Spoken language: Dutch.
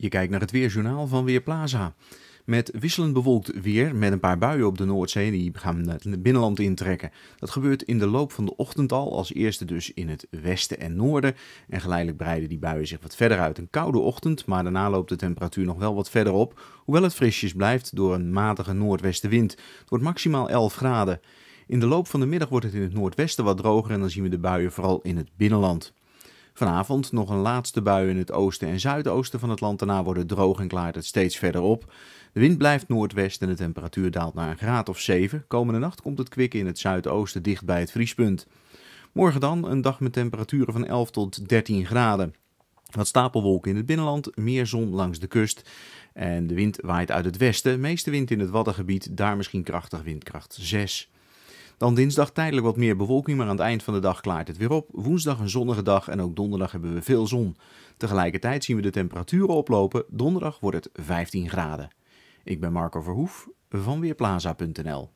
Je kijkt naar het weerjournaal van Weerplaza. Met wisselend bewolkt weer, met een paar buien op de Noordzee, die gaan het binnenland intrekken. Dat gebeurt in de loop van de ochtend al, als eerste dus in het westen en noorden. En geleidelijk breiden die buien zich wat verder uit. Een koude ochtend, maar daarna loopt de temperatuur nog wel wat verder op. Hoewel het frisjes blijft door een matige noordwestenwind. Het wordt maximaal 11 graden. In de loop van de middag wordt het in het noordwesten wat droger en dan zien we de buien vooral in het binnenland. Vanavond nog een laatste bui in het oosten en zuidoosten van het land. Daarna wordt het droog en klaart het steeds verder op. De wind blijft noordwest en de temperatuur daalt naar een graad of 7. Komende nacht komt het kwik in het zuidoosten dicht bij het vriespunt. Morgen dan een dag met temperaturen van 11 tot 13 graden. Wat stapelwolken in het binnenland, meer zon langs de kust. En de wind waait uit het westen, meeste wind in het Waddengebied, daar misschien krachtig windkracht 6. Dan dinsdag tijdelijk wat meer bewolking, maar aan het eind van de dag klaart het weer op. Woensdag een zonnige dag en ook donderdag hebben we veel zon. Tegelijkertijd zien we de temperaturen oplopen. Donderdag wordt het 15 graden. Ik ben Marco Verhoef van Weerplaza.nl.